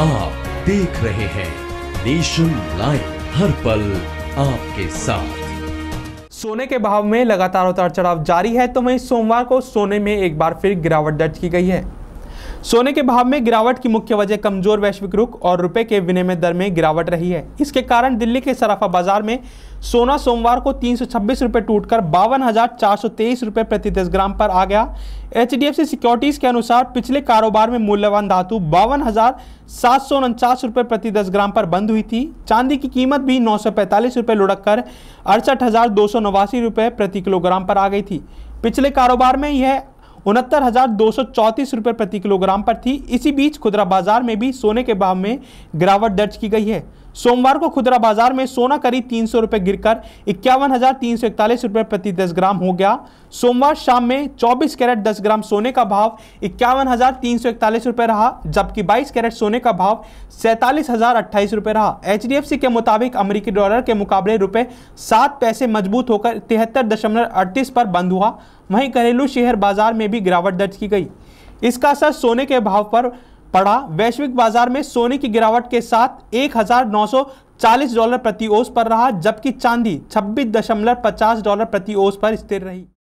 आप देख रहे हैं नेशन लाइव हर पल आपके साथ सोने के भाव में लगातार उतार चढ़ाव जारी है तो वहीं सोमवार को सोने में एक बार फिर गिरावट दर्ज की गई है सोने के भाव में गिरावट की मुख्य वजह कमजोर वैश्विक रुख और रुपए के विनिमय दर में गिरावट रही है इसके कारण दिल्ली के सराफा बाजार में सोना सोमवार को तीन सौ छब्बीस रुपये टूटकर बावन हजार चार सौ तेईस रुपये प्रति दस ग्राम पर आ गया H D F C securities के अनुसार पिछले कारोबार में मूल्यवान धातु बावन हजार सात सौ उनचास रुपये प्रति दस ग्राम पर बंद हुई थी चांदी की कीमत भी नौ सौ पैंतालीस रुपये लुढ़क कर अड़सठ हजार दो सौ नवासी रुपये प्रति किलोग्राम पर आ गई थी पिछले कारोबार में यह उनहत्तर हजार दो सौ चौतीस रुपये प्रति किलोग्राम पर थी इसी बीच खुदरा बाजार में भी सोने के भाव में गिरावट दर्ज की गई है सोमवार को खुदरा बाजार में सोना करीब तीन सौ रुपये गिरकर इक्यावन हजार तीन सौ इकतालीस रुपये प्रति दस ग्राम हो गया सोमवार शाम में 24 कैरेट 10 ग्राम सोने का भाव इक्यावन हजार तीन सौ इकतालीस रुपये रहा जबकि 22 कैरेट सोने का भाव सैंतालीस हजार अट्ठाईस रुपये रहा एच के मुताबिक अमरीकी डॉलर के मुकाबले रुपये सात पैसे मजबूत होकर तिहत्तर दशमलव अड़तीस पर बंद हुआ वहीं घरेलू शेयर बाजार में भी गिरावट दर्ज की गई इसका असर सोने के भाव पर पड़ा वैश्विक बाजार में सोने की गिरावट के साथ 1940 डॉलर प्रति ओस पर रहा जबकि चांदी छब्बीस डॉलर प्रति ओस पर स्थिर रही